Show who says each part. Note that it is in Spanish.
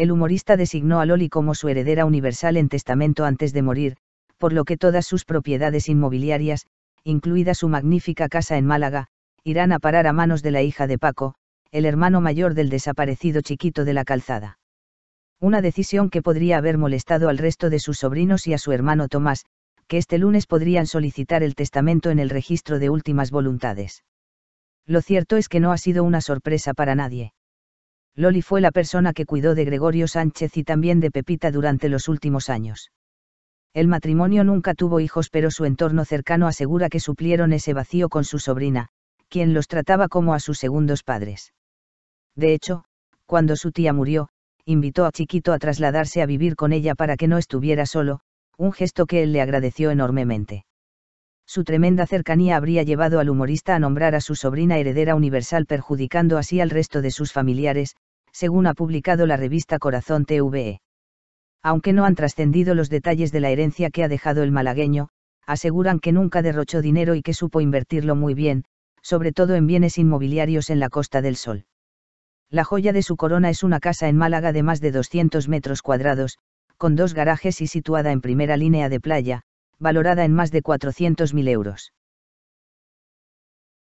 Speaker 1: el humorista designó a Loli como su heredera universal en testamento antes de morir, por lo que todas sus propiedades inmobiliarias, incluida su magnífica casa en Málaga, irán a parar a manos de la hija de Paco, el hermano mayor del desaparecido chiquito de la calzada. Una decisión que podría haber molestado al resto de sus sobrinos y a su hermano Tomás, que este lunes podrían solicitar el testamento en el registro de últimas voluntades. Lo cierto es que no ha sido una sorpresa para nadie. Loli fue la persona que cuidó de Gregorio Sánchez y también de Pepita durante los últimos años. El matrimonio nunca tuvo hijos, pero su entorno cercano asegura que suplieron ese vacío con su sobrina, quien los trataba como a sus segundos padres. De hecho, cuando su tía murió, invitó a Chiquito a trasladarse a vivir con ella para que no estuviera solo, un gesto que él le agradeció enormemente. Su tremenda cercanía habría llevado al humorista a nombrar a su sobrina heredera universal perjudicando así al resto de sus familiares, según ha publicado la revista Corazón TVE. Aunque no han trascendido los detalles de la herencia que ha dejado el malagueño, aseguran que nunca derrochó dinero y que supo invertirlo muy bien, sobre todo en bienes inmobiliarios en la Costa del Sol. La joya de su corona es una casa en Málaga de más de 200 metros cuadrados, con dos garajes y situada en primera línea de playa, valorada en más de 400.000 euros.